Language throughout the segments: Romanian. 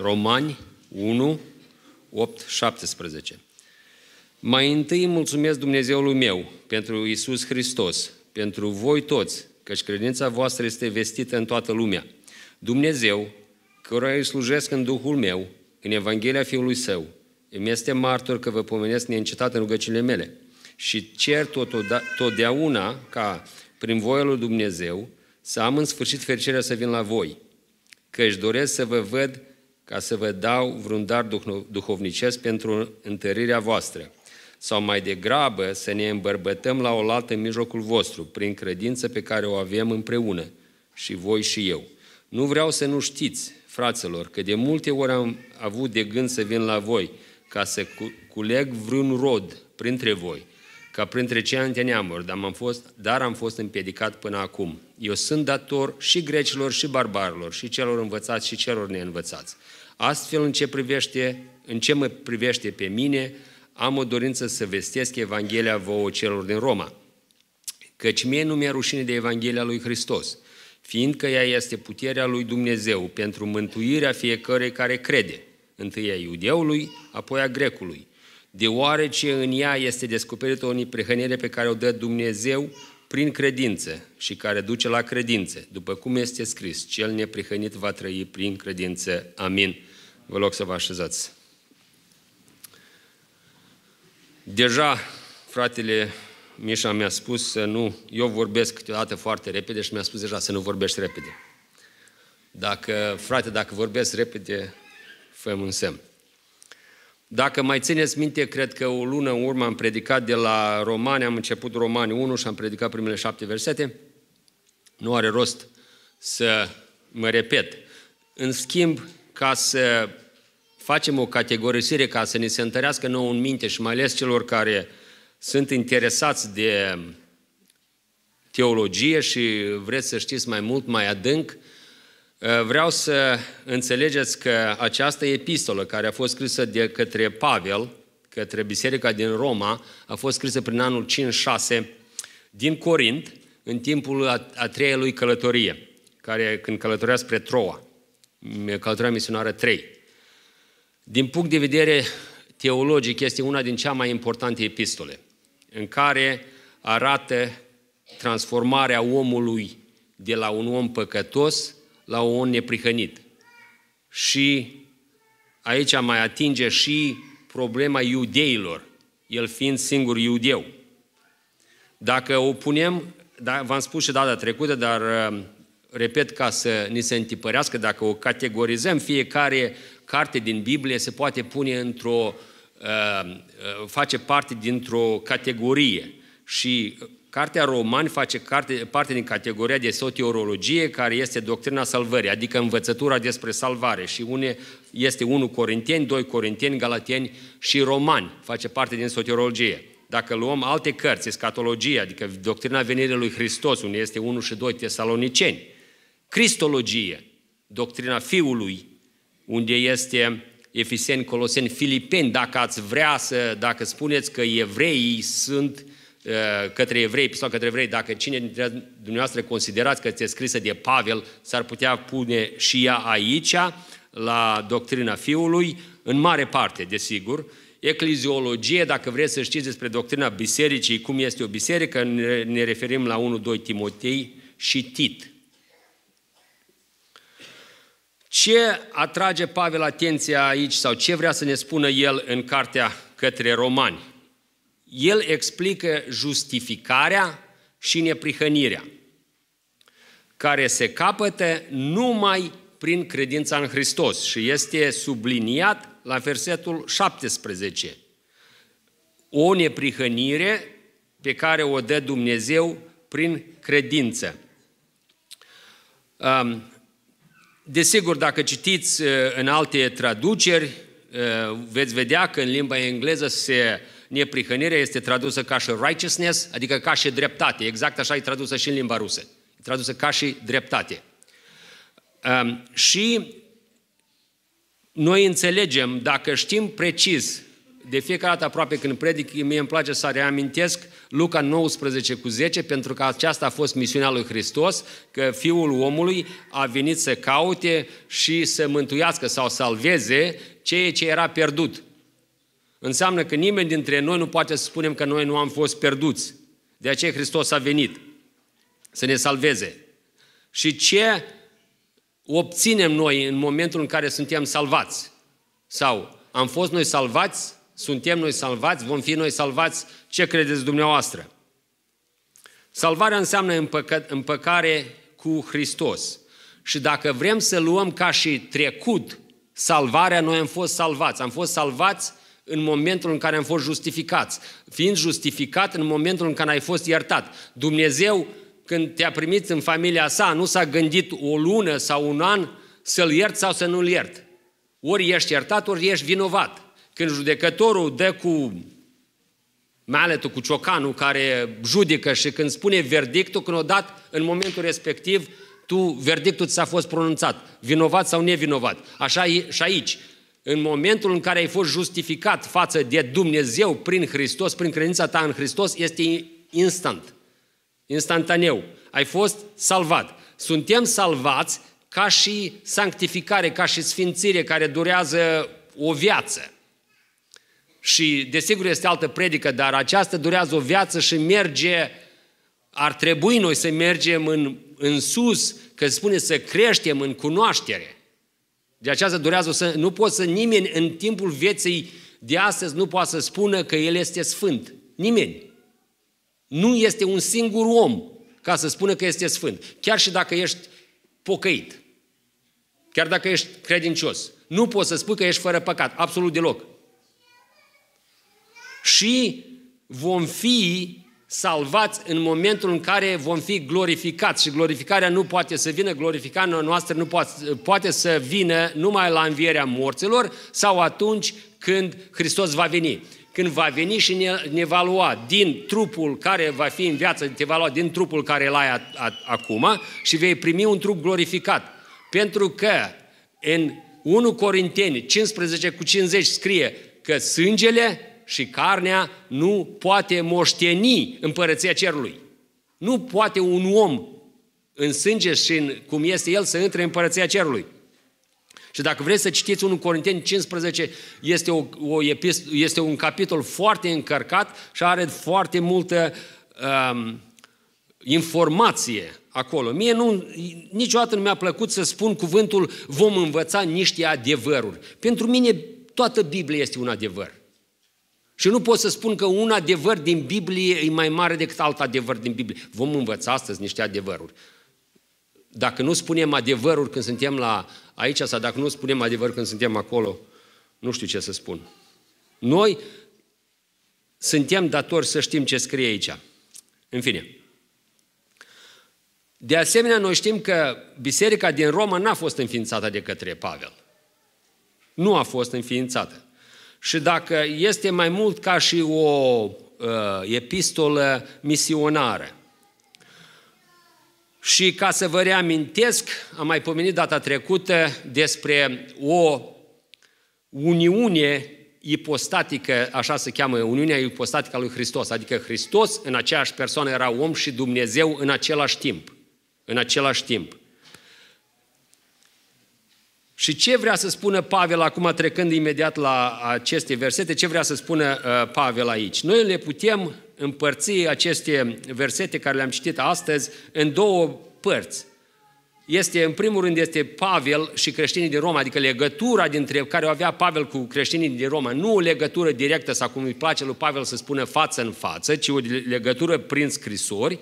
Romani 1, 8, 17. Mai întâi mulțumesc Dumnezeului meu pentru Isus Hristos, pentru voi toți, căci credința voastră este vestită în toată lumea. Dumnezeu, căruia îi slujesc în Duhul meu, în Evanghelia Fiului Său, îmi este martor că vă pomenesc neîncetat în rugăciunile mele și cer totdeauna ca, prin voia lui Dumnezeu, să am în sfârșit fericirea să vin la voi, că își doresc să vă văd ca să vă dau vreun dar duhovnicesc pentru întărirea voastră, sau mai degrabă să ne îmbărbătăm la oaltă în mijlocul vostru, prin credință pe care o avem împreună, și voi și eu. Nu vreau să nu știți, fraților, că de multe ori am avut de gând să vin la voi, ca să culeg vreun rod printre voi – ca printre ante neamuri, dar am, fost, dar am fost împiedicat până acum. Eu sunt dator și grecilor și barbarilor, și celor învățați și celor neînvățați. Astfel, în ce, privește, în ce mă privește pe mine, am o dorință să vestesc Evanghelia vouă celor din Roma. Căci mie nu mi-e rușine de Evanghelia lui Hristos, fiindcă ea este puterea lui Dumnezeu pentru mântuirea fiecărei care crede, întâi a iudeului, apoi a grecului – deoarece în ea este descoperită o neprihănire pe care o dă Dumnezeu prin credință și care duce la credință, după cum este scris, cel neprihănit va trăi prin credință. Amin. Vă rog să vă așezați. Deja, fratele Mișa mi-a spus să nu... Eu vorbesc câteodată foarte repede și mi-a spus deja să nu vorbești repede. Dacă, frate, dacă vorbesc repede, fă un semn. Dacă mai țineți minte, cred că o lună în urmă am predicat de la Romani, am început Romani 1 și am predicat primele șapte versete. Nu are rost să mă repet. În schimb, ca să facem o categorisire, ca să ne se întărească nouă în minte și mai ales celor care sunt interesați de teologie și vreți să știți mai mult, mai adânc, uh, Uh, vreau să înțelegeți că această epistolă care a fost scrisă de către Pavel, către biserica din Roma, a fost scrisă prin anul 5-6 din Corint, în timpul a, a treia lui călătorie, care când călătorea spre Troa, mm, călătoria misionară 3. Din punct de vedere teologic, este una din cea mai importante epistole, în care arată transformarea omului de la un om păcătos la un neprihănit. Și aici mai atinge și problema iudeilor, el fiind singur iudeu. Dacă o punem, da, v-am spus și data trecută, dar uh, repet ca să ni se întipărească, dacă o categorizăm, fiecare carte din Biblie se poate pune într-o, uh, uh, face parte dintr-o categorie și Cartea Romani face carte, parte din categoria de sotiorologie, care este doctrina salvării, adică învățătura despre salvare. Și une, este 1 Corinteni, 2 Corinteni, Galateni și Romani. Face parte din sotiorologie. Dacă luăm alte cărți, escatologie, adică doctrina venirii lui Hristos, unde este 1 și 2 tesaloniceni, cristologie, doctrina Fiului, unde este Efiseni, Coloseni, Filipeni, dacă ați vrea să, dacă spuneți că evreii sunt uh, Eh, către evrei sau către evrei, dacă cine dintre dumneavoastră considerați că este scrisă de Pavel, s-ar putea pune și ea aici, la doctrina Fiului, în mare parte, desigur, ecleziologie, dacă vreți să știți despre doctrina bisericii, cum este o biserică, ne referim la 1-2 Timotei și Tit. Ce atrage Pavel atenția aici sau ce vrea să ne spună el în cartea către romani? el explică justificarea și neprihănirea, care se capătă numai prin credința în Hristos și este subliniat la versetul 17. O neprihănire pe care o dă Dumnezeu prin credință. Um, desigur, dacă citiți uh, în alte traduceri, uh, veți vedea că în limba engleză se uh, neprihănirea este tradusă ca și righteousness, adică ca și dreptate. Exact așa e tradusă și în limba rusă. E tradusă ca și dreptate. Um, și noi înțelegem, dacă știm precis, de fiecare dată aproape când predic, mie îmi place să reamintesc Luca 19 cu 10, pentru că aceasta a fost misiunea lui Hristos, că Fiul omului a venit să caute și să mântuiască sau salveze ceea ce era pierdut. Înseamnă că nimeni dintre noi nu poate să spunem că noi nu am fost pierduți. De aceea Hristos a venit să ne salveze. Și ce obținem noi în momentul în care suntem salvați? Sau am fost noi salvați, suntem noi salvați, vom fi noi salvați, ce credeți dumneavoastră? Salvarea înseamnă împăcă- împăcare cu Hristos. Și dacă vrem să luăm ca și trecut salvarea, noi am fost salvați. Am fost salvați în momentul în care am fost justificați, fiind justificat în momentul în care ai fost iertat. Dumnezeu, când te-a primit în familia sa, nu s-a gândit o lună sau un an să-l iert sau să nu-l iert. Ori ești iertat, ori ești vinovat. Când judecătorul dă cu maletul, cu ciocanul care judecă și când spune verdictul, când o dat, în momentul respectiv, tu, verdictul ți-a fost pronunțat, vinovat sau nevinovat. Așa e și aici în momentul în care ai fost justificat față de Dumnezeu prin Hristos, prin credința ta în Hristos, este instant, instantaneu. Ai fost salvat. Suntem salvați ca și sanctificare, ca și sfințire care durează o viață. Și desigur este altă predică, dar aceasta durează o viață și merge, ar trebui noi să mergem în, în sus, că spune să creștem în cunoaștere. De se durează, să, nu poți să nimeni în timpul vieții de astăzi nu poate să spună că el este sfânt. Nimeni. Nu este un singur om ca să spună că este sfânt. Chiar și dacă ești pocăit, chiar dacă ești credincios, nu poți să spui că ești fără păcat, absolut deloc. Și vom fi salvați în momentul în care vom fi glorificați și glorificarea nu poate să vină, glorificarea noastră nu poate, poate să vină numai la învierea morților sau atunci când Hristos va veni când va veni și ne, ne va lua din trupul care va fi în viață, te va lua din trupul care l ai a, a, acum și vei primi un trup glorificat. Pentru că în 1 Corinteni 15 cu 50 scrie că sângele și carnea nu poate moșteni împărăția cerului. Nu poate un om în sânge și în cum este el să intre în împărăția cerului. Și dacă vreți să citiți 1 Corinteni 15, este, o, o epist, este un capitol foarte încărcat și are foarte multă um, informație acolo. Mie nu, niciodată nu mi-a plăcut să spun cuvântul vom învăța niște adevăruri. Pentru mine toată Biblia este un adevăr. Și nu pot să spun că un adevăr din Biblie e mai mare decât alt adevăr din Biblie. Vom învăța astăzi niște adevăruri. Dacă nu spunem adevăruri când suntem la aici sau dacă nu spunem adevăruri când suntem acolo, nu știu ce să spun. Noi suntem datori să știm ce scrie aici. În fine. De asemenea, noi știm că biserica din Roma n-a fost înființată de către Pavel. Nu a fost înființată și dacă este mai mult ca și o uh, epistolă misionară. Și ca să vă reamintesc, am mai pomenit data trecută despre o uniune ipostatică, așa se cheamă, uniunea ipostatică a lui Hristos, adică Hristos în aceeași persoană era om și Dumnezeu în același timp. În același timp. Și ce vrea să spună Pavel acum, trecând imediat la aceste versete, ce vrea să spună uh, Pavel aici? Noi le putem împărți aceste versete care le-am citit astăzi în două părți. Este, în primul rând, este Pavel și creștinii din Roma, adică legătura dintre care o avea Pavel cu creștinii din Roma, nu o legătură directă, sau cum îi place lui Pavel să spună față în față, ci o legătură prin scrisori.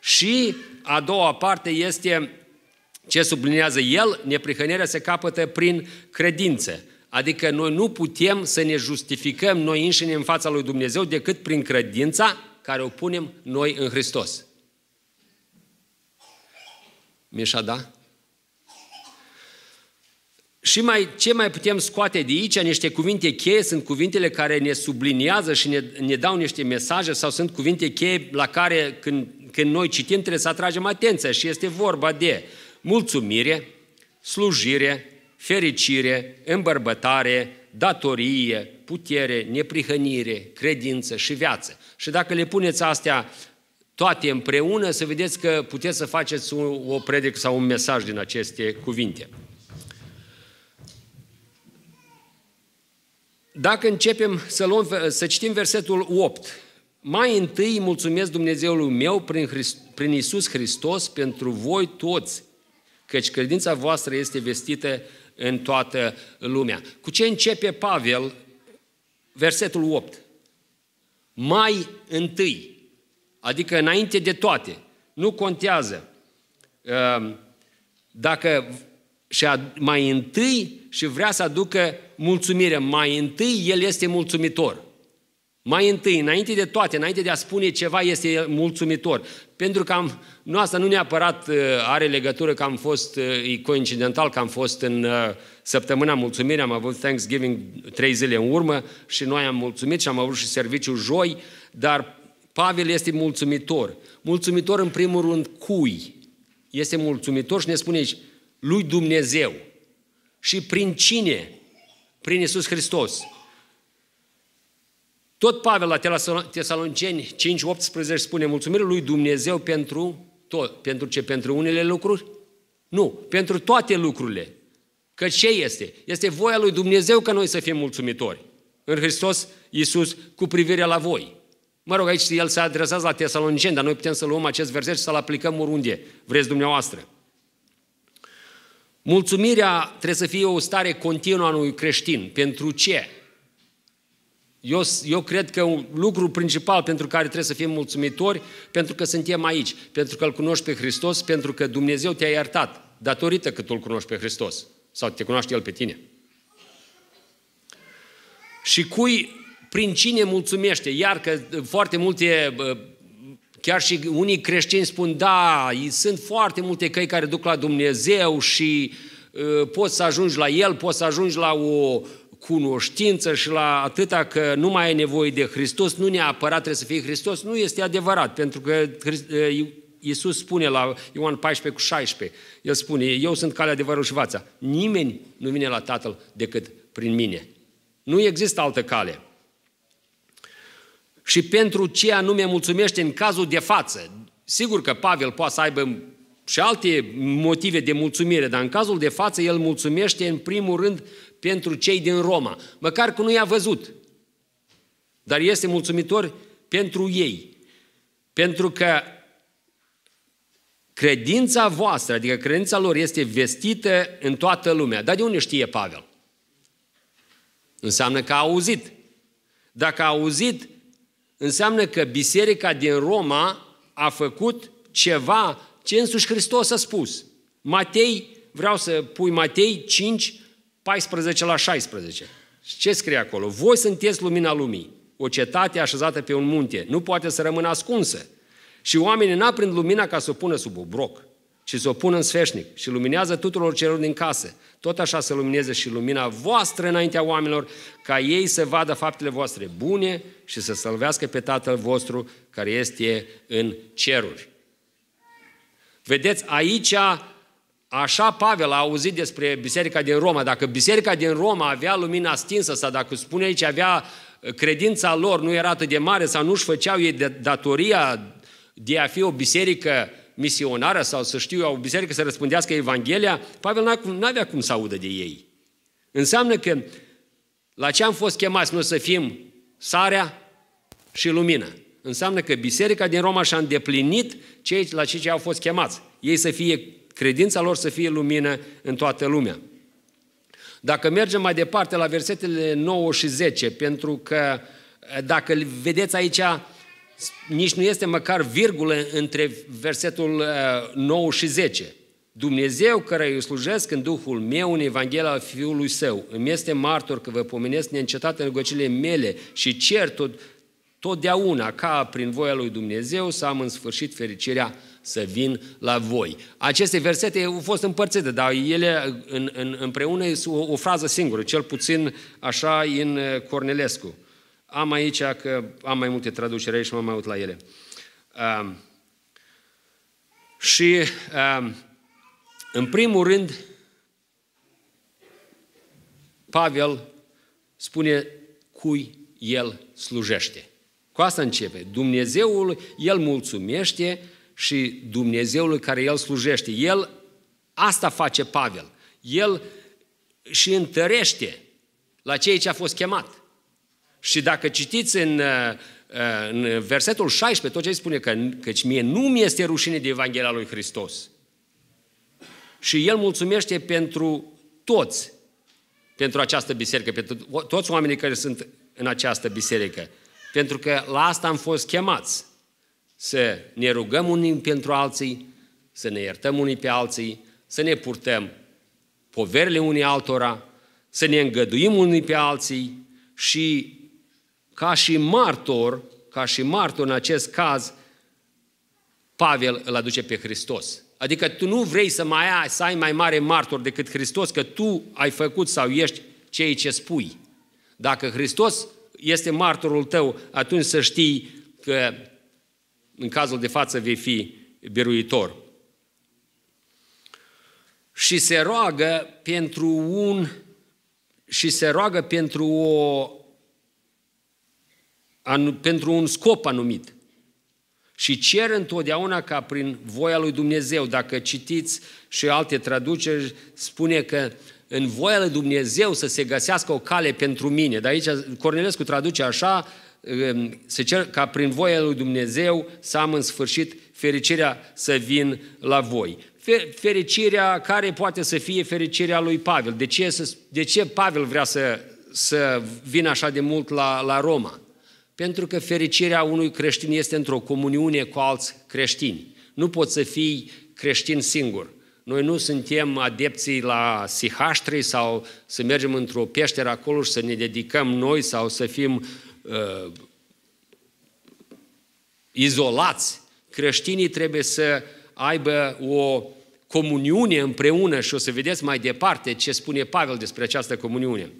Și a doua parte este ce sublinează el? Neprihănirea se capătă prin credință. Adică noi nu putem să ne justificăm noi înșine în fața lui Dumnezeu decât prin credința care o punem noi în Hristos. Mișa, da? Și mai, ce mai putem scoate de aici? Niște cuvinte cheie sunt cuvintele care ne subliniază și ne, ne dau niște mesaje sau sunt cuvinte cheie la care când, când noi citim trebuie să atragem atenția și este vorba de uh, mulțumire, slujire, fericire, îmbărbătare, datorie, putere, neprihănire, credință și viață. Și dacă le puneți astea toate împreună, să vedeți că puteți să faceți o predic sau un mesaj din aceste cuvinte. Dacă începem să, luăm, să citim versetul 8, mai întâi mulțumesc Dumnezeului meu prin, Hrist, prin Isus Hristos pentru voi toți, căci credința voastră este vestită în toată lumea. Cu ce începe Pavel? Versetul 8. Mai întâi, adică înainte de toate, nu contează uh, dacă și mai întâi și vrea să aducă mulțumire. Mai întâi el este mulțumitor. Mai întâi, înainte de toate, înainte de a spune ceva, este mulțumitor. Pentru că am, nu asta nu neapărat uh, are legătură că am fost, uh, e coincidental că am fost în uh, săptămâna mulțumirii, am avut Thanksgiving trei zile în urmă și noi am mulțumit și am avut și serviciu joi, dar Pavel este mulțumitor. Mulțumitor în primul rând cui? Este mulțumitor și ne spune aici, lui Dumnezeu. Și prin cine? Prin Isus Hristos. Tot Pavel la Tesaloniceni 18 spune mulțumire lui Dumnezeu pentru tot. Pentru ce? Pentru unele lucruri? Nu, pentru toate lucrurile. Că ce este? Este voia lui Dumnezeu ca noi să fim mulțumitori. În Hristos Iisus cu privire la voi. Mă rog, aici el se adresează la tesaloniceni, dar noi putem să luăm acest verset și să-l aplicăm oriunde vreți dumneavoastră. Mulțumirea trebuie să fie o stare continuă a unui creștin. Pentru ce? Eu, eu cred că un lucru principal pentru care trebuie să fim mulțumitori, pentru că suntem aici, pentru că îl cunoști pe Hristos, pentru că Dumnezeu te-a iertat, datorită că tu îl cunoști pe Hristos sau te cunoaște El pe tine. Și cui, prin cine mulțumește? Iar că foarte multe, chiar și unii creștini spun, da, sunt foarte multe căi care duc la Dumnezeu și uh, poți să ajungi la El, poți să ajungi la o cunoștință și la atâta că nu mai e nevoie de Hristos, nu neapărat trebuie să fie Hristos, nu este adevărat, pentru că Iisus spune la Ioan 14 cu 16, El spune, eu sunt calea adevărul și vața. Nimeni nu vine la Tatăl decât prin mine. Nu există altă cale. Și pentru ce anume mulțumește în cazul de față, sigur că Pavel poate să aibă și alte motive de mulțumire, dar în cazul de față el mulțumește în primul rând pentru cei din Roma, măcar că nu i-a văzut. Dar este mulțumitor pentru ei. Pentru că credința voastră, adică credința lor, este vestită în toată lumea. Dar de unde știe Pavel? Înseamnă că a auzit. Dacă a auzit, înseamnă că biserica din Roma a făcut ceva ce însuși Hristos a spus. Matei, vreau să pui Matei 5 14 la 16. Și ce scrie acolo? Voi sunteți lumina lumii, o cetate așezată pe un munte. Nu poate să rămână ascunsă. Și oamenii nu aprind lumina ca să o pună sub obroc, ci să o pună în sfeșnic și luminează tuturor celor din casă. Tot așa să lumineze și lumina voastră înaintea oamenilor, ca ei să vadă faptele voastre bune și să salvească pe Tatăl vostru care este în ceruri. Vedeți, aici Așa Pavel a auzit despre biserica din Roma. Dacă biserica din Roma avea lumina stinsă sau dacă spune aici avea uh, credința lor nu era atât de mare sau nu-și făceau ei de datoria de a fi o biserică misionară sau să știu o biserică să răspundească Evanghelia, Pavel nu avea cum să audă de ei. Înseamnă că la ce am fost chemați noi să fim sarea și lumină. Înseamnă că biserica din Roma și-a îndeplinit cei, la ce au fost chemați. Ei să fie Credința lor să fie lumină în toată lumea. Dacă mergem mai departe la versetele 9 și 10, pentru că eh, dacă vedeți aici, nici nu este măcar virgulă între versetul 9 eh, și 10. Dumnezeu care îi slujesc în Duhul meu în Evanghelia Fiului Său, îmi este martor că vă pomenesc neîncetat în rugăciile mele și cer tot, totdeauna ca prin voia lui Dumnezeu să am în sfârșit fericirea să vin la voi. Aceste versete au fost împărțite, dar ele în, în, împreună sunt o, o frază singură, cel puțin așa în uh, Cornelescu. Am aici că am mai multe traduceri aici și m-am mai uit la ele. Um, și um, în primul rând, Pavel spune cui el slujește. Cu asta începe. Dumnezeul el mulțumește și Dumnezeului care el slujește. El, asta face Pavel. El și întărește la ceea ce a fost chemat. Și dacă citiți în, uh, uh, în versetul 16, tot ce spune că, căci mie nu mi este rușine de Evanghelia lui Hristos. Și el mulțumește pentru toți, pentru această biserică, pentru toți oamenii care sunt în această biserică. Pentru că la asta am fost chemați să ne rugăm unii pentru alții, să ne iertăm unii pe alții, să ne purtăm poverile unii altora, să ne îngăduim unii pe alții și ca și martor, ca și martor în acest caz, Pavel îl aduce pe Hristos. Adică tu nu vrei să mai ai, să ai mai mare martor decât Hristos, că tu ai făcut sau ești ceea ce spui. Dacă Hristos este martorul tău, atunci să știi că în cazul de față vei fi biruitor. Și se roagă pentru un și se roagă pentru o an, pentru un scop anumit. Și cer întotdeauna ca prin voia lui Dumnezeu, dacă citiți și alte traduceri, spune că în voia lui Dumnezeu să se găsească o cale pentru mine. Dar aici Cornelescu traduce așa, se cer ca prin voia lui Dumnezeu să am în sfârșit fericirea să vin la voi. Fericirea care poate să fie fericirea lui Pavel. De ce, să, de ce Pavel vrea să, să vină așa de mult la, la Roma? Pentru că fericirea unui creștin este într-o comuniune cu alți creștini. Nu poți să fii creștin singur. Noi nu suntem adepții la sihaștri sau să mergem într-o peșteră acolo și să ne dedicăm noi sau să fim uh, uh, izolați, creștinii trebuie să aibă o comuniune împreună și o să vedeți mai departe ce spune Pavel despre această comuniune.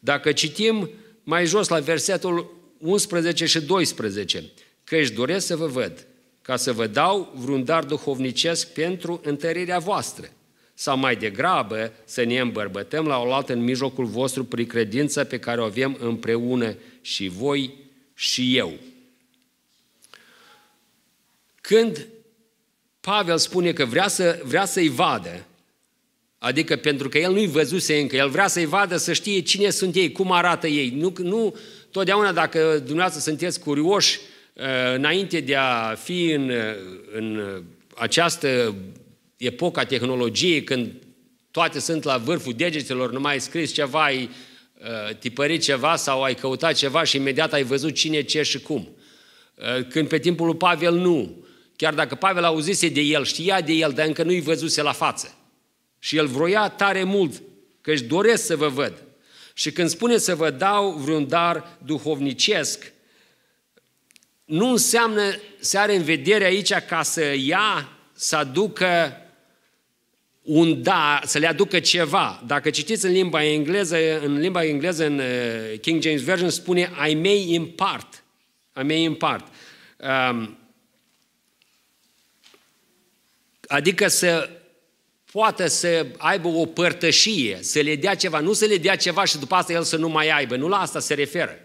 Dacă citim mai jos la versetul 11 și 12, că își doresc să vă văd, ca să vă dau vreun dar duhovnicesc pentru întărirea voastră sau mai degrabă să ne îmbărbătăm la oaltă în mijlocul vostru prin credința pe care o avem împreună și voi și eu. Când Pavel spune că vrea, să, vrea să-i vadă, adică pentru că el nu-i văzuse încă, el vrea să-i vadă, să știe cine sunt ei, cum arată ei. Nu, nu totdeauna dacă dumneavoastră sunteți curioși, uh, înainte de a fi în, în această epoca tehnologiei, când toate sunt la vârful degetelor, nu mai ai scris ceva, ai uh, tipărit ceva sau ai căutat ceva și imediat ai văzut cine, ce și cum. Uh, când pe timpul lui Pavel nu. Chiar dacă Pavel auzise de el, știa de el, dar încă nu-i văzuse la față. Și el vroia tare mult, că își doresc să vă văd. Și când spune să vă dau vreun dar duhovnicesc, nu înseamnă, se are în vedere aici ca să ia, să aducă un da, să le aducă ceva. Dacă citiți în limba engleză, în limba engleză, în uh, King James Version, spune I may impart. I may impart. Um, adică să poată să aibă o părtășie, să le dea ceva, nu să le dea ceva și după asta el să nu mai aibă. Nu la asta se referă.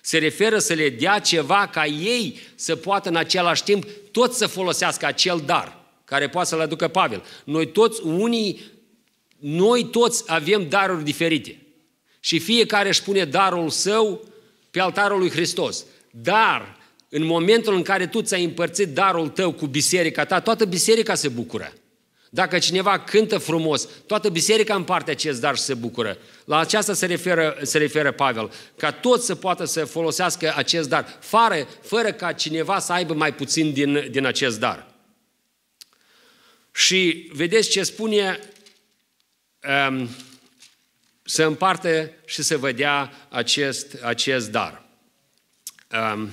Se referă să le dea ceva ca ei să poată în același timp tot să folosească acel dar care poate să-l aducă Pavel. Noi toți, unii, noi toți avem daruri diferite. Și fiecare își pune darul său pe altarul lui Hristos. Dar, în momentul în care tu ți-ai împărțit darul tău cu biserica ta, toată biserica se bucură. Dacă cineva cântă frumos, toată biserica împarte acest dar și se bucură. La aceasta se referă, se referă Pavel, ca toți să poată să folosească acest dar, fără, fără ca cineva să aibă mai puțin din, din acest dar. Și vedeți ce spune um, ehm, să împartă și să vă dea acest, acest dar. Um,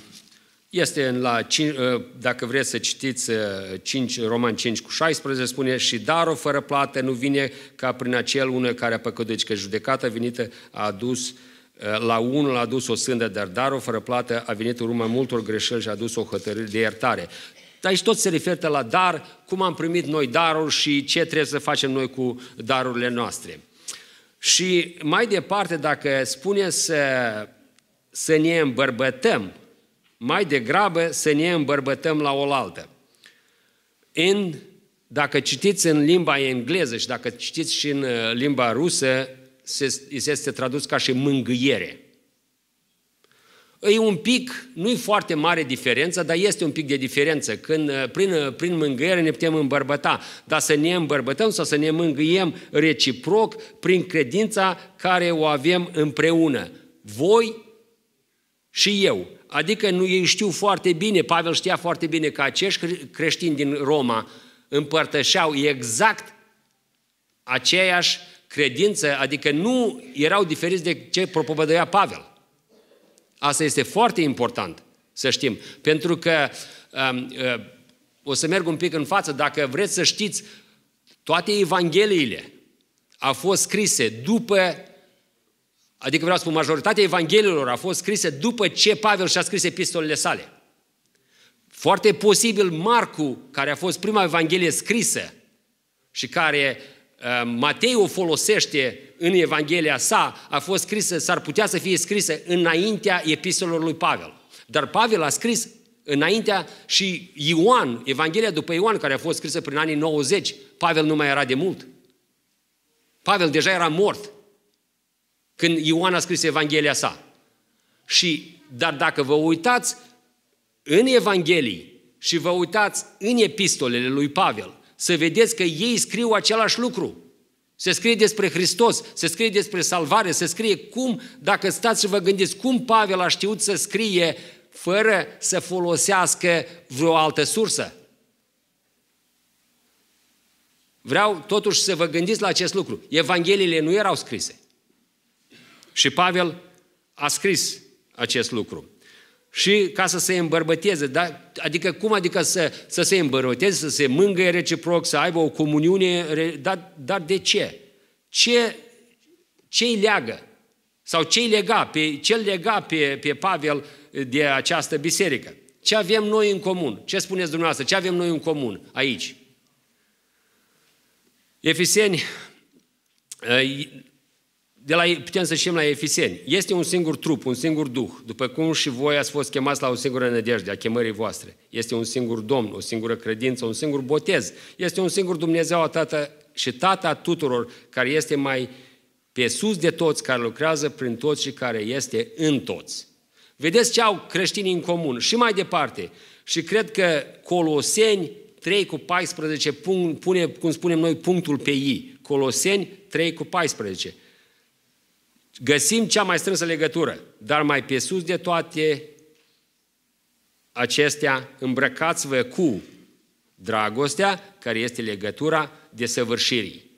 este în la, ă, dacă vreți să citiți 5, ă, Roman 5 cu 16, spune și darul fără plată nu vine ca prin acel unul care a păcătuit, deci că judecata venită a adus ă, la unul a adus o sândă, dar darul fără plată a venit în urma multor greșeli și a adus o hotărâre de iertare. Aici tot se referă la dar, cum am primit noi darul și ce trebuie să facem noi cu darurile noastre. Și mai departe, dacă spune să, să ne îmbărbătăm, mai degrabă să ne îmbărbătăm la oaltă. În, dacă citiți în limba engleză și dacă citiți și în uh, limba rusă, se, este tradus ca și mângâiere. E un pic, nu e foarte mare diferență, dar este un pic de diferență. Când uh, prin, uh, prin mângâiere ne putem îmbărbăta, dar să ne îmbărbătăm sau să ne mângâiem reciproc prin credința care o avem împreună. Voi și eu. Adică nu ei știu foarte bine, Pavel știa foarte bine că acești creștini din Roma împărtășeau exact aceeași credință, adică nu erau diferiți de ce propovădăia Pavel. Asta este foarte important să știm. Pentru că um, uh, o să merg un pic în față, dacă vreți să știți, toate evangheliile au fost scrise după, adică vreau să spun, majoritatea evangheliilor au fost scrise după ce Pavel și-a scris epistolele sale. Foarte posibil Marcu, care a fost prima evanghelie scrisă și care Uh, Matei o folosește în Evanghelia sa, a fost scrisă, s-ar putea să fie scrisă înaintea epistolelor lui Pavel. Dar Pavel a scris înaintea și Ioan, Evanghelia după Ioan, care a fost scrisă prin anii 90, Pavel nu mai era de mult. Pavel deja era mort când Ioan a scris Evanghelia sa. Și, dar dacă vă uitați în Evanghelii și vă uitați în epistolele lui Pavel, să vedeți că ei scriu același lucru. Se scrie despre Hristos, se scrie despre salvare, se scrie cum, dacă stați și vă gândiți, cum Pavel a știut să scrie fără să folosească vreo altă sursă. Vreau totuși să vă gândiți la acest lucru. Evangheliile nu erau scrise. Și Pavel a scris acest lucru și ca să se îmbărbăteze. Da? Adică cum adică să, să se îmbărbăteze, să se mângăie reciproc, să aibă o comuniune, dar, dar de ce? Ce ce îi leagă? Sau ce îi lega pe, ce lega pe, pe Pavel de această biserică? Ce avem noi în comun? Ce spuneți dumneavoastră? Ce avem noi în comun aici? Efiseni, ă, de la, putem să știm la Efiseni. Este un singur trup, un singur Duh, după cum și voi ați fost chemați la o singură nădejde a chemării voastre. Este un singur Domn, o singură credință, un singur botez. Este un singur Dumnezeu a tată și tata tuturor, care este mai pe sus de toți, care lucrează prin toți și care este în toți. Vedeți ce au creștinii în comun. Și mai departe, și cred că Coloseni 3 cu 14 pune, cum spunem noi, punctul pe ei. Coloseni 3 cu 14. Găsim cea mai strânsă legătură, dar mai pe sus de toate acestea, îmbrăcați-vă cu dragostea, care este legătura desăvârșirii.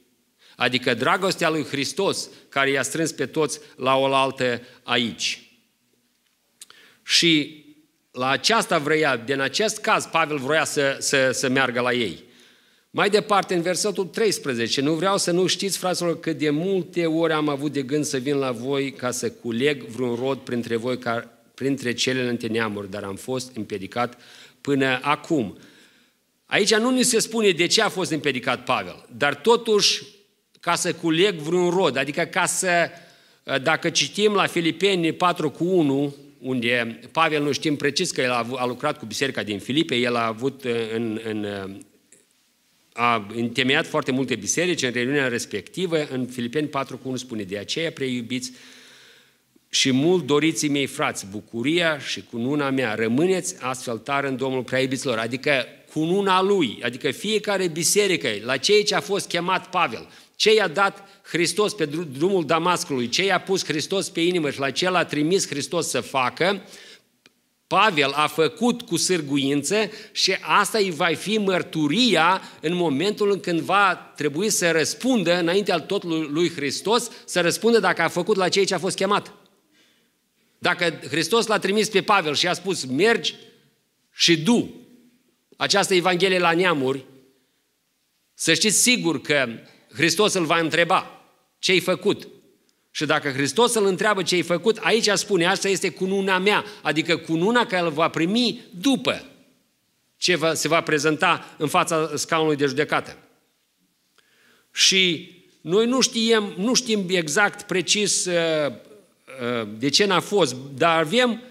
Adică dragostea lui Hristos, care i-a strâns pe toți la oaltă aici. Și la aceasta vrea, din acest caz, Pavel vroia să, să, să meargă la ei. Mai departe, în versetul 13, nu vreau să nu știți, fraților, că de multe ori am avut de gând să vin la voi ca să culeg vreun rod printre voi, ca, printre celelalte neamuri, dar am fost împiedicat până acum. Aici nu ni se spune de ce a fost împiedicat Pavel, dar totuși ca să culeg vreun rod, adică ca să, dacă citim la Filipeni 4 cu 1, unde Pavel nu știm precis că el a, a lucrat cu biserica din Filipe, el a avut în, în a întemeiat foarte multe biserici în reuniunea respectivă, în Filipeni 4 cu 1 spune, de aceea preiubiți și mult doriți mei frați, bucuria și cununa mea, rămâneți astfel tare în Domnul prea iubiților, adică cununa lui, adică fiecare biserică, la cei ce a fost chemat Pavel, ce i-a dat Hristos pe drumul Damascului, ce i-a pus Hristos pe inimă și la ce l-a trimis Hristos să facă, uh, Pavel a făcut cu sârguință și asta îi va fi mărturia în momentul în când va trebui să răspundă înaintea totului lui Hristos, să răspundă dacă a făcut la cei ce a fost chemat. Dacă Hristos l-a trimis pe Pavel și a spus, mergi și du această Evanghelie la neamuri, să știți sigur că Hristos îl va întreba ce ai făcut, și dacă Hristos îl întreabă ce ai făcut, aici spune, asta este cununa mea, adică cununa care îl va primi după ce va, se va prezenta în fața scaunului de judecată. Și noi nu știm, nu știm exact, precis uh, uh, de ce n-a fost, dar avem,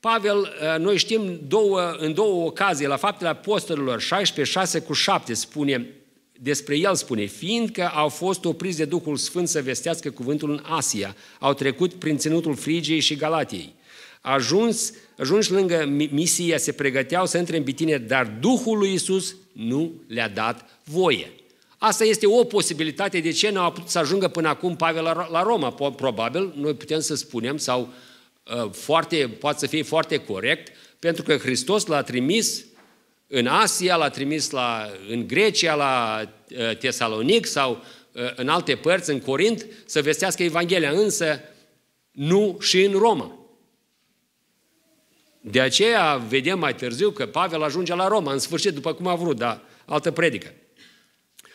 Pavel, uh, noi știm două, în două ocazii, la faptele apostolilor, 16, 6 cu 7, spune, despre el spune, fiindcă au fost opriți de Duhul Sfânt să vestească cuvântul în Asia, au trecut prin ținutul Frigiei și Galatiei. Ajuns, ajuns lângă Misia, se pregăteau să intre în bitine, dar Duhul lui Isus nu le-a dat voie. Asta este o posibilitate de ce nu au putut să ajungă până acum Pavel la, la Roma. Probabil, noi putem să spunem, sau uh, foarte, poate să fie foarte corect, pentru că Hristos l-a trimis în Asia, l-a trimis la, în Grecia, la ă, Tesalonic sau ă, în alte părți, în Corint, să vestească Evanghelia, însă nu și în Roma. De aceea vedem mai târziu că Pavel ajunge la Roma, în sfârșit, după cum a vrut, dar altă predică.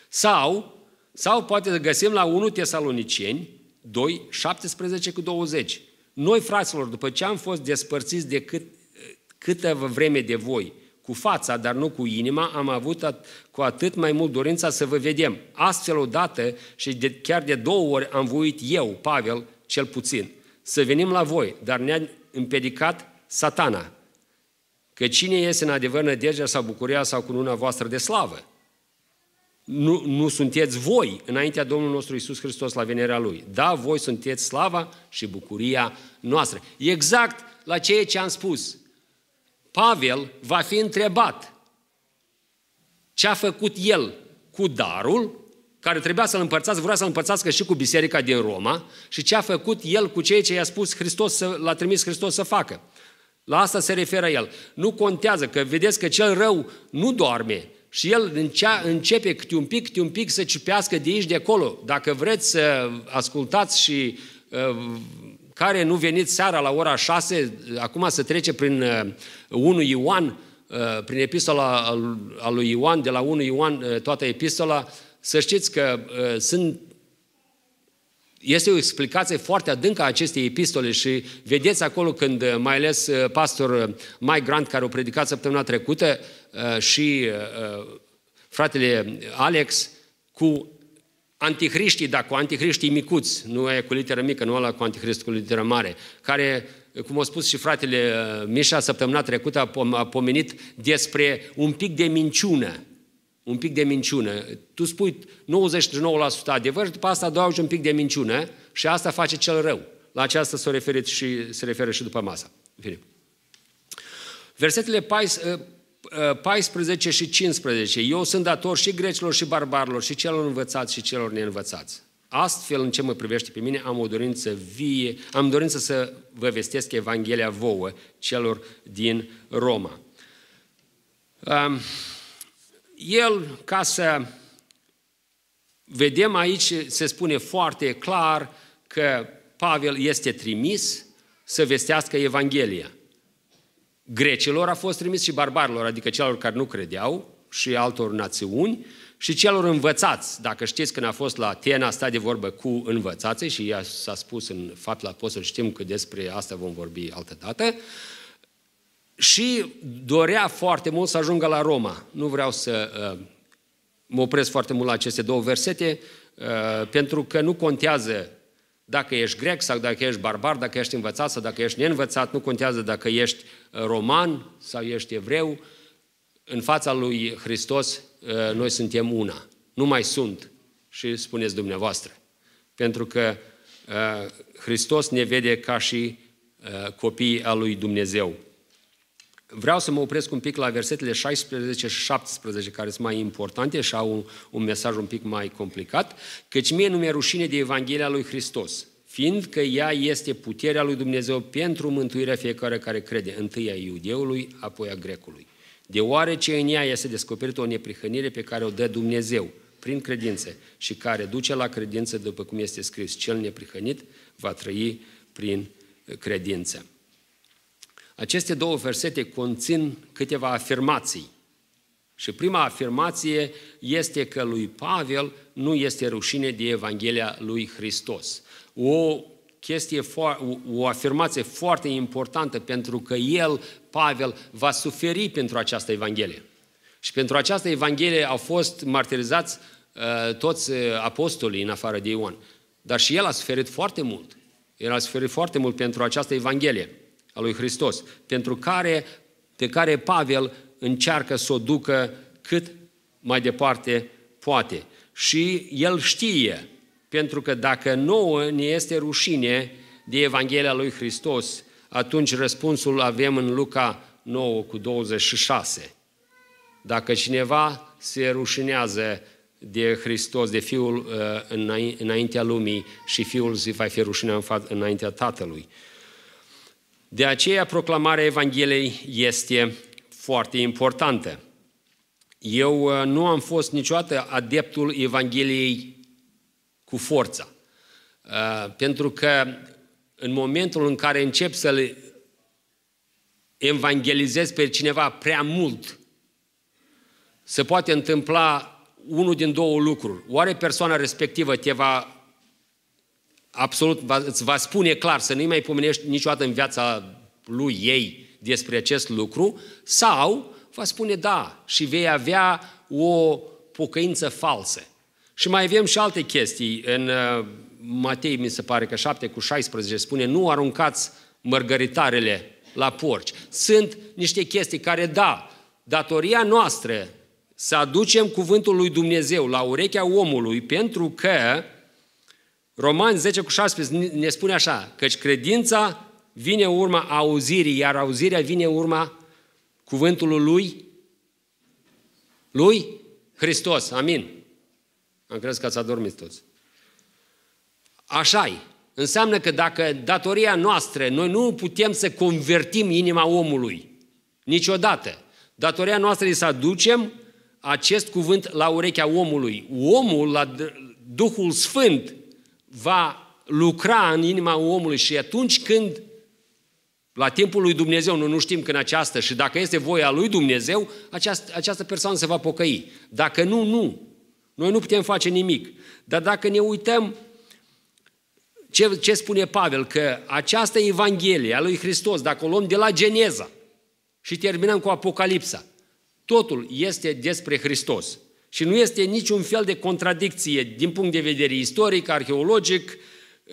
Sau, sau poate să găsim la 1 Tesaloniceni 2, 17 cu 20. Noi, fraților, după ce am fost despărțiți de cât, câtă vreme de voi, cu fața, dar nu cu inima, am avut at- cu atât mai mult dorința să vă vedem. Astfel odată și de, chiar de două ori am voit eu, Pavel, cel puțin, să venim la voi, dar ne-a împedicat satana. Că cine este în adevăr nădejdea sau bucuria sau luna voastră de slavă? Nu, nu sunteți voi înaintea Domnului nostru Isus Hristos la venerea Lui. Da, voi sunteți slava și bucuria noastră. Exact la ceea ce am spus Pavel va fi întrebat ce a făcut el cu darul care trebuia să-l împărțească, vrea să-l împărțească și cu biserica din Roma și ce a făcut el cu ceea ce i-a spus Hristos, să, l-a trimis Hristos să facă. La asta se referă el. Nu contează că vedeți că cel rău nu doarme și el începe câte un pic, câte un pic să ciupească de aici, de acolo. Dacă vreți să ascultați și uh, care nu veniți seara la ora 6, acum se trece prin 1 uh, Ioan, uh, prin epistola a lui Ioan, de la 1 Ioan, uh, toată epistola, să știți că sunt este o explicație foarte adâncă a acestei epistole și vedeți acolo când mai ales pastor Mike Grant, care o predicat săptămâna trecută, și fratele Alex, cu antihriștii, dacă cu antihriștii micuți, nu e cu literă mică, nu ăla cu antihrist cu literă mare, care, cum a spus și fratele uh, Mișa săptămâna trecută, a pomenit despre un pic de minciună. Un pic de minciună. Tu spui 99% adevăr, după asta adaugi un pic de minciună și asta face cel rău. La aceasta s-a referit și, se referă și după masa. Versetele 14, 14 și 15. Eu sunt dator și grecilor și barbarilor, și celor învățați și celor neînvățați. Astfel, în ce mă privește pe mine, am o dorință vie, am dorință să vă vestesc Evanghelia vouă celor din Roma. El, ca să vedem aici, se spune foarte clar că Pavel este trimis să vestească Evanghelia grecilor a fost trimis și barbarilor, adică celor care nu credeau și altor națiuni și celor învățați. Dacă știți când a fost la Atena, a stat de vorbă cu învățații și ea s-a spus în faptul apostol, știm că despre asta vom vorbi altă dată, și dorea foarte mult să ajungă la Roma. Nu vreau să uh, mă opresc foarte mult la aceste două versete, uh, pentru că nu contează dacă ești grec sau dacă ești barbar, dacă ești învățat sau dacă ești neînvățat, nu contează dacă ești uh, roman sau ești evreu, în fața lui Hristos uh, noi suntem una. Nu mai sunt și spuneți dumneavoastră. Pentru că uh, Hristos ne vede ca și copiii a lui Dumnezeu. Vreau să mă opresc un pic la versetele 16 și 17, care sunt mai importante și au un, un mesaj un pic mai complicat, căci mie nu mi-e rușine de Evanghelia lui Hristos, fiindcă ea este puterea lui Dumnezeu pentru mântuirea fiecare care crede, întâi a iudeului, apoi a grecului. Deoarece în ea este descoperită o neprihănire pe care o dă Dumnezeu prin credință și care duce la credință, după cum este scris, cel neprihănit va trăi prin credință. Aceste două versete conțin câteva afirmații. Și prima afirmație este că lui Pavel nu este rușine de Evanghelia lui Hristos. O chestie, o afirmație foarte importantă pentru că el, Pavel, va suferi pentru această Evanghelie. Și pentru această Evanghelie au fost martirizați uh, toți uh, apostolii în afară de Ioan. Dar și el a suferit foarte mult. El a suferit foarte mult pentru această Evanghelie a lui Hristos, pentru care, pe care Pavel încearcă să o ducă cât mai departe poate. Și el știe, pentru că dacă nouă ne este rușine de Evanghelia lui Hristos, atunci răspunsul avem în Luca 9 cu 26. Dacă cineva se rușinează de Hristos, de Fiul uh, înaintea lumii și Fiul îi va fi rușinat înaintea Tatălui. De aceea, proclamarea Evangheliei este foarte importantă. Eu uh, nu am fost niciodată adeptul Evangheliei cu forța. Uh, pentru că în momentul în care încep să-l evangelizez pe cineva prea mult, se poate întâmpla unul din două lucruri. Oare persoana respectivă te va absolut, va, îți va spune clar să nu-i mai pomenești niciodată în viața lui ei despre acest lucru, sau va spune da și vei avea o pocăință falsă. Și mai avem și alte chestii. În uh, Matei, mi se pare că 7 cu 16 spune, nu aruncați mărgăritarele la porci. Sunt niște chestii care, da, datoria noastră să aducem cuvântul lui Dumnezeu la urechea omului, pentru că Romani 10 cu 16 ne spune așa, căci credința vine urma auzirii, iar auzirea vine urma cuvântului lui, lui Hristos. Amin. Am crezut că ați adormit toți. așa -i. Înseamnă că dacă datoria noastră, noi nu putem să convertim inima omului, niciodată. Datoria noastră este să aducem acest cuvânt la urechea omului. Omul, la Duhul Sfânt, va lucra în inima omului și atunci când la timpul lui Dumnezeu, noi nu știm când aceasta și dacă este voia lui Dumnezeu, această, această persoană se va pocăi. Dacă nu, nu. Noi nu putem face nimic. Dar dacă ne uităm ce, ce spune Pavel, că această Evanghelie a lui Hristos, dacă o luăm de la Geneza și terminăm cu Apocalipsa, totul este despre Hristos. Și nu este niciun fel de contradicție din punct de vedere istoric, arheologic,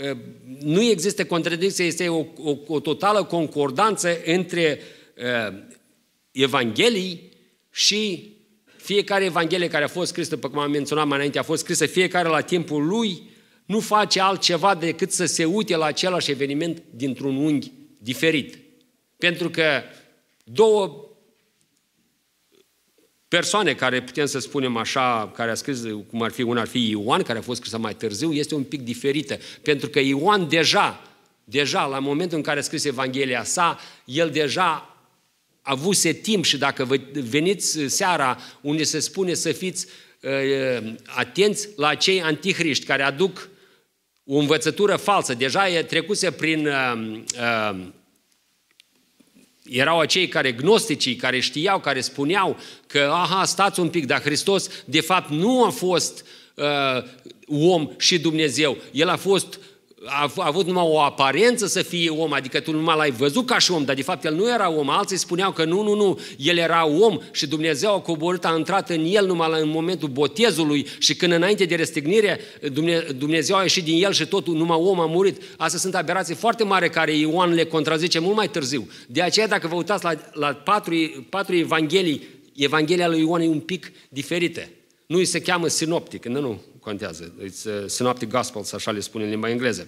ă, nu există contradicție, este o, o, o totală concordanță între uh, Evanghelii și fiecare Evanghelie care a fost scrisă, după cum am menționat mai înainte, a fost scrisă fiecare la timpul lui, nu face altceva decât să se uite la același eveniment dintr-un unghi diferit. Pentru că două persoane care putem să spunem așa, care a scris, cum ar fi, un ar fi Ioan, care a fost scrisă mai târziu, este un pic diferită, pentru că Ioan deja, deja la momentul în care a scris Evanghelia sa, el deja avuse timp și dacă vă veniți seara unde se spune să fiți uh, atenți la cei antihriști care aduc o învățătură falsă, deja e trecuse prin uh, uh, erau acei care gnosticii, care știau, care spuneau că, aha, stați un pic, dar Hristos, de fapt, nu a fost uh, om și Dumnezeu. El a fost uh, a avut numai o aparență să fie om, adică tu numai l-ai văzut ca și om, dar de fapt el nu era om. Alții spuneau că nu, nu, nu, el era om și Dumnezeu a coborât, a intrat în el numai la, în momentul botezului și când înainte de răstignire Dumnezeu a ieșit din el și totul, numai om a murit. Astea sunt aberații foarte mari care Ioan le contrazice mult mai târziu. De aceea dacă vă uitați la, la patru, patru evanghelii, Evanghelia lui Ioan e un pic diferită. Nu, îi se cheamă sinoptic, nu, nu contează. It's uh, sinoptic gospel, așa le spune în limba engleză.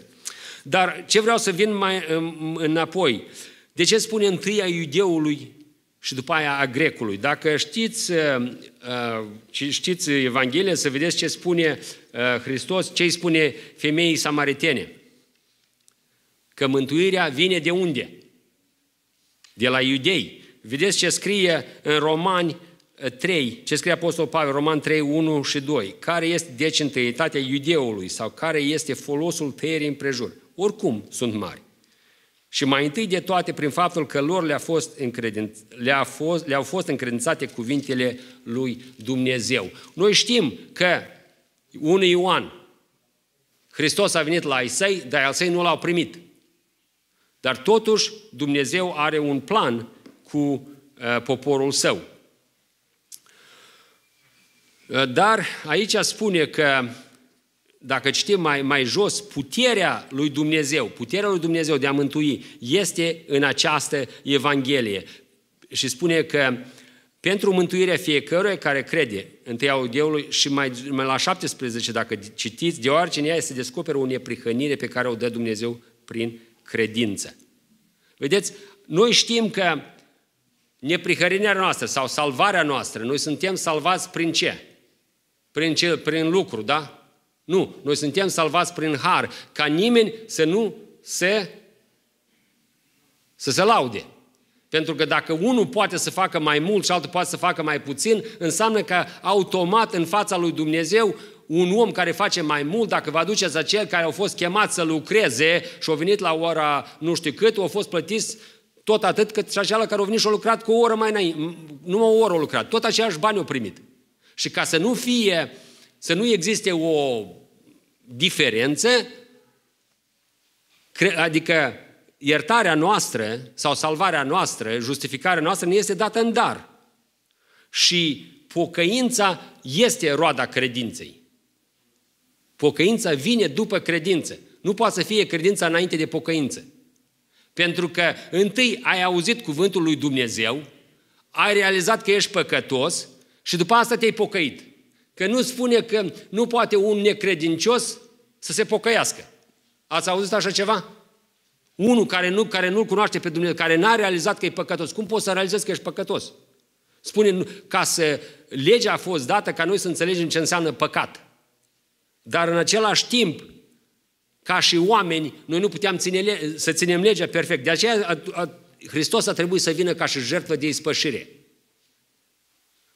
Dar ce vreau să vin mai um, înapoi? De ce spune întâi a iudeului și după aia a grecului? Dacă știți, uh, uh, știți Evanghelia, să vedeți ce spune Hristos, ce îi spune femeii samaritene. Că mântuirea vine de unde? De la iudei. Vedeți ce scrie în Romani 3, eh, ce scrie Apostol Pavel, Roman 3, 1 și 2, care este deci întâietatea iudeului sau care este folosul tăierii împrejur. Oricum sunt mari. Și mai întâi de toate prin faptul că lor le-a fost încredinț, le-a fost, le-au fost încredințate cuvintele lui Dumnezeu. Noi știm că 1 Ioan, Hristos a venit la Isai, dar al săi nu l-au primit. Dar totuși Dumnezeu are un plan cu uh, poporul său. Ă, dar aici spune că, dacă citim mai, mai jos, puterea lui Dumnezeu, puterea lui Dumnezeu de a mântui este în această Evanghelie. Și spune că pentru mântuirea fiecăruia care crede în tăia Deului și mai, mai la 17, dacă citiți, deoarece în ea se descoperă o neprihănire pe care o dă Dumnezeu prin credință. Vedeți, noi știm că neprihănirea noastră sau salvarea noastră, noi suntem salvați prin ce? prin, ce, prin lucru, da? Nu, noi suntem salvați prin har, ca nimeni să nu se, să se laude. Pentru că dacă unul poate să facă mai mult și altul poate să facă mai puțin, înseamnă că automat în fața lui Dumnezeu un om care face mai mult, dacă vă aduceți acel care au fost chemat să lucreze și au venit la ora nu știu cât, au fost plătiți tot atât cât și acela care au venit și au lucrat cu o oră mai înainte, numai o oră au lucrat, tot aceiași bani au primit. Și ca să nu fie, să nu existe o diferență, adică iertarea noastră sau salvarea noastră, justificarea noastră nu este dată în dar. Și pocăința este roada credinței. Pocăința vine după credință. Nu poate să fie credința înainte de pocăință. Pentru că întâi ai auzit cuvântul lui Dumnezeu, ai realizat că ești păcătos și după asta te-ai pocăit. Că nu spune că nu poate un necredincios să se pocăiască. Ați auzit așa ceva? Unul care, nu, care nu-L cunoaște pe Dumnezeu, care n-a realizat că e păcătos. Cum poți să realizezi că ești păcătos? Spune, ca să legea a fost dată ca noi să înțelegem ce înseamnă păcat. Dar în același timp, ca și oameni, noi nu puteam ține, să ținem legea perfect. De aceea a, a, Hristos a trebuit să vină ca și jertfă de ispășire.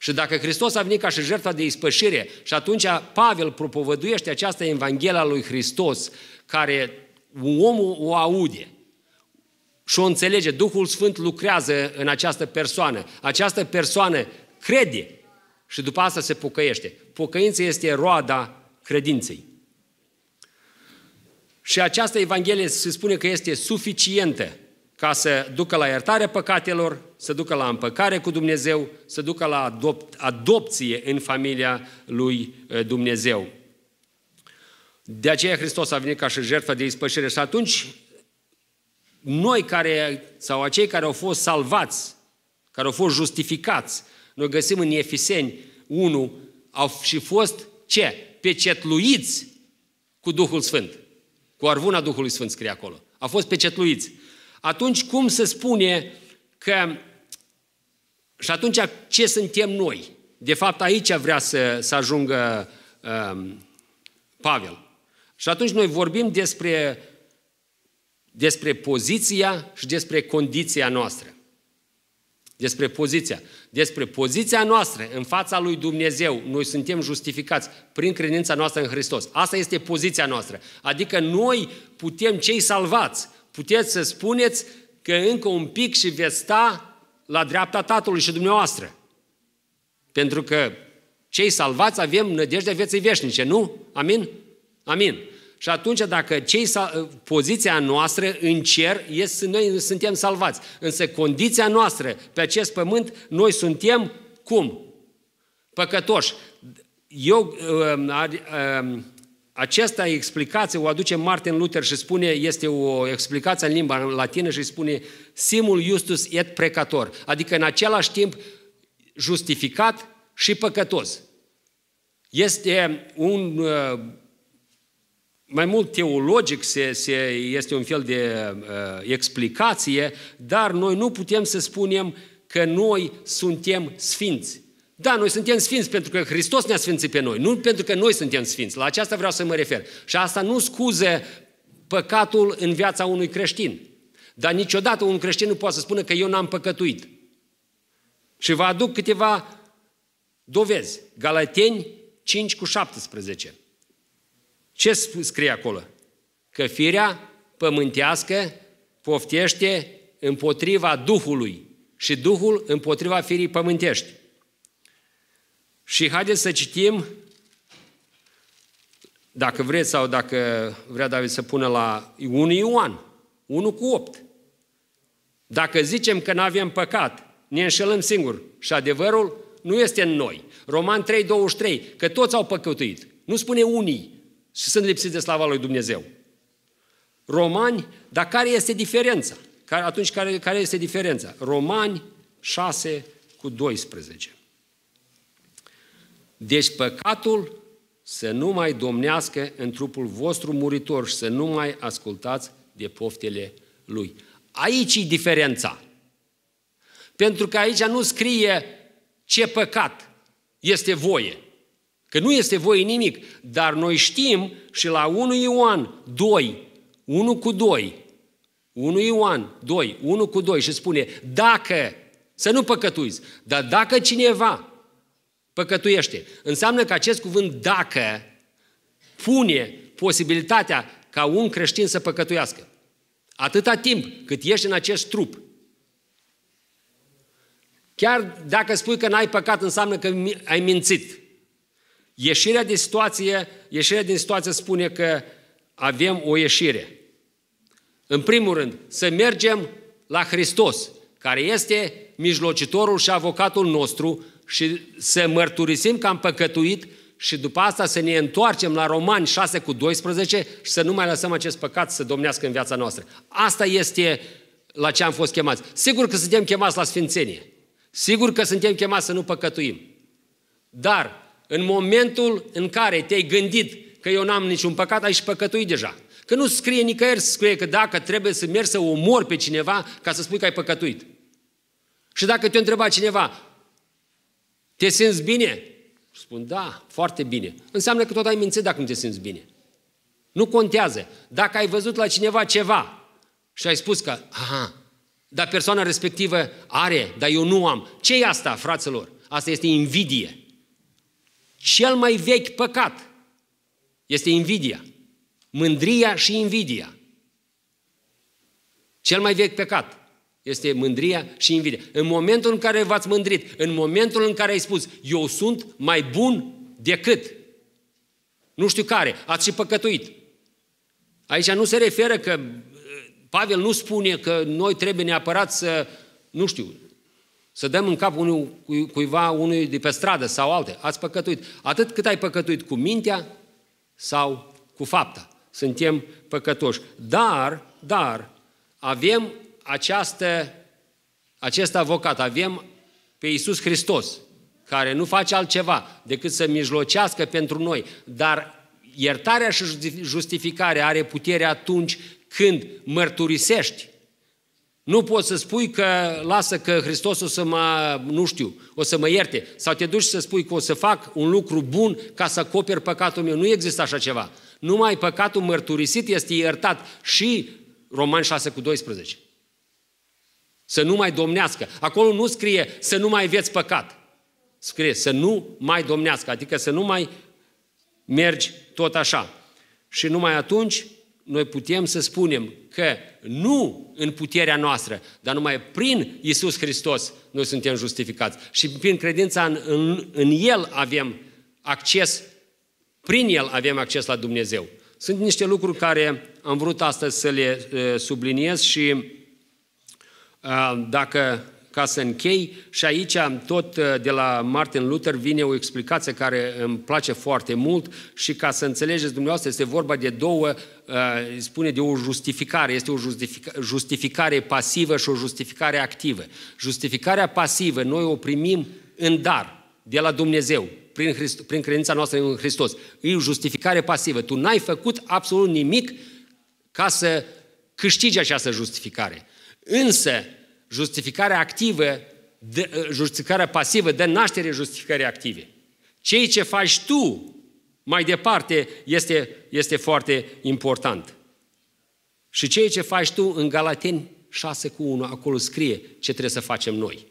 Și dacă Hristos a venit ca și jertfa de ispășire și atunci Pavel propovăduiește această Evanghelia lui Hristos, care omul o aude și o înțelege, Duhul Sfânt lucrează în această persoană. Această persoană crede și după asta se pocăiește. Pocăința este roada credinței. Și această Evanghelie se spune că este suficientă ca să ducă la iertarea păcatelor, să ducă la împăcare cu Dumnezeu, să ducă la adopt, adopție în familia lui uh, Dumnezeu. De aceea Hristos a venit ca și jertfă de ispășire și atunci noi care, sau acei care au fost salvați, care au fost justificați, noi găsim în Efeseni 1, au și fost ce? Pecetluiți cu Duhul Sfânt. Cu arvuna Duhului Sfânt scrie acolo. A fost pecetluiți. Atunci cum se spune că... Și atunci ce suntem noi? De fapt aici vrea să, să ajungă um, Pavel. Și atunci noi vorbim despre, despre poziția și despre condiția noastră. Despre poziția. Despre poziția noastră în fața lui Dumnezeu, noi suntem justificați prin credința noastră în Hristos. Asta este poziția noastră. Adică noi putem, cei salvați, puteți să spuneți că încă un pic și veți sta la dreapta Tatălui și dumneavoastră. Pentru că cei salvați avem nădejdea vieții veșnice, nu? Amin? Amin. Și atunci, dacă cei, poziția noastră în cer este noi suntem salvați, însă condiția noastră pe acest pământ, noi suntem cum? Păcătoși. Eu, uh, uh, aceasta explicație o aduce Martin Luther și spune, este o explicație în limba latină și spune simul justus et precator, adică în același timp justificat și păcătos. Este un, uh, mai mult teologic, se, se, este un fel de uh, explicație, dar noi nu putem să spunem că noi suntem sfinți. Da, noi suntem sfinți pentru că Hristos ne-a sfințit pe noi, nu pentru că noi suntem sfinți. La aceasta vreau să mă refer. Și asta nu scuze păcatul în viața unui creștin. Dar niciodată un creștin nu poate să spună că eu n-am păcătuit. Și vă aduc câteva dovezi. Galateni 5 cu 17. Ce scrie acolo? Că firea pământească poftește împotriva Duhului și Duhul împotriva firii pământești. Și haideți să citim, dacă vreți sau dacă vrea David să pună la 1 Ioan, 1 cu 8. Dacă zicem că nu avem păcat, ne înșelăm singur și adevărul nu este în noi. Roman 3, 23, că toți au păcătuit. Nu spune unii și sunt lipsiți de slava lui Dumnezeu. Romani, dar care este diferența? atunci, care, care este diferența? Romani 6 cu 12. Deci păcatul să nu mai domnească în trupul vostru muritor și să nu mai ascultați de poftele lui. Aici e diferența. Pentru că aici nu scrie ce păcat este voie. Că nu este voie nimic, dar noi știm și la 1 Ioan 2, 1 cu 2, 1 Ioan 2, 1 cu 2 și spune, dacă, să nu păcătuiți, dar dacă cineva păcătuiește. Înseamnă că acest cuvânt dacă pune posibilitatea ca un creștin să păcătuiască. Atâta timp cât ești în acest trup. Chiar dacă spui că n-ai păcat, înseamnă că ai mințit. Ieșirea din situație, ieșirea din situație spune că avem o ieșire. În primul rând, să mergem la Hristos, care este mijlocitorul și avocatul nostru și să mărturisim că am păcătuit și după asta să ne întoarcem la Romani 6 cu 12 și să nu mai lăsăm acest păcat să domnească în viața noastră. Asta este la ce am fost chemați. Sigur că suntem chemați la sfințenie. Sigur că suntem chemați să nu păcătuim. Dar în momentul în care te-ai gândit că eu n-am niciun păcat, ai și păcătuit deja. Că nu scrie nicăieri, scrie că dacă trebuie să mergi să omori pe cineva ca să spui că ai păcătuit. Și dacă te întreba cineva, te simți bine? Spun, da, foarte bine. Înseamnă că tot ai mințit dacă nu te simți bine. Nu contează. Dacă ai văzut la cineva ceva și ai spus că, aha, dar persoana respectivă are, dar eu nu am. ce e asta, fraților? Asta este invidie. Cel mai vechi păcat este invidia. Mândria și invidia. Cel mai vechi păcat este mândria și invidia. În momentul în care v-ați mândrit, în momentul în care ai spus, eu sunt mai bun decât nu știu care, ați și păcătuit. Aici nu se referă că uh, Pavel nu spune că noi trebuie neapărat să, nu știu, să dăm în cap unui, cuiva unui de pe stradă sau alte. Ați păcătuit. Atât cât ai păcătuit cu mintea sau cu fapta. Suntem păcătoși. Dar, dar, avem această, acest avocat. Avem pe Iisus Hristos, care nu face altceva decât să mijlocească pentru noi, dar iertarea și justificarea are putere atunci când mărturisești. Nu poți să spui că lasă că Hristos o să mă, nu știu, o să mă ierte. Sau te duci să spui că o să fac un lucru bun ca să acoperi păcatul meu. Nu există așa ceva. Numai păcatul mărturisit este iertat și Roman 6 cu 12. Să nu mai domnească. Acolo nu scrie să nu mai veți păcat. Scrie să nu mai domnească, adică să nu mai mergi tot așa. Și numai atunci noi putem să spunem că nu în puterea noastră, dar numai prin Isus Hristos noi suntem justificați. Și prin credința în, în, în El avem acces, prin El avem acces la Dumnezeu. Sunt niște lucruri care am vrut astăzi să le eh, subliniez și Ah, dacă, ca să închei, și aici tot ah, de la Martin Luther vine o explicație care îmi place foarte mult și ca să înțelegeți dumneavoastră, este vorba de două, ah, spune de o justificare, este o justificare pasivă și o justificare activă. Justificarea pasivă noi o primim în dar, de la Dumnezeu, prin, Hrist- prin credința noastră în Hristos. E o justificare pasivă. Tu n-ai făcut absolut nimic ca să câștigi această justificare. Însă, justificarea activă, de, ă, justificarea pasivă dă naștere justificării active. Cei ce faci tu mai departe este, este foarte important. Și ceea ce faci tu în Galateni 6 cu 1, acolo scrie ce trebuie să facem noi.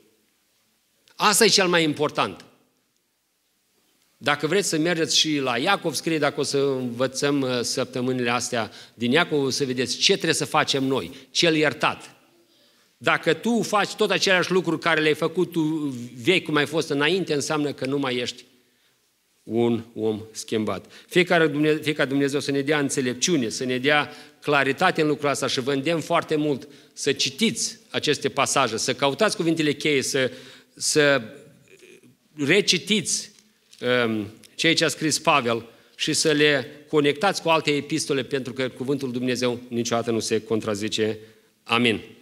Asta e cel mai important. Dacă vreți să mergeți și la Iacov, scrie dacă o să învățăm ă, săptămânile astea din Iacov, o să vedeți ce trebuie să facem noi, cel iertat, dacă tu faci tot aceleași lucruri care le-ai făcut tu vei cum ai fost înainte, înseamnă că nu mai ești un om schimbat. Fiecare Dumnezeu, fiecare Dumnezeu să ne dea înțelepciune, să ne dea claritate în lucrul ăsta și vă îndemn foarte mult să citiți aceste pasaje, să căutați cuvintele cheie, să, să recitiți um, ceea ce a scris Pavel și să le conectați cu alte epistole, pentru că cuvântul Dumnezeu niciodată nu se contrazice. Amin.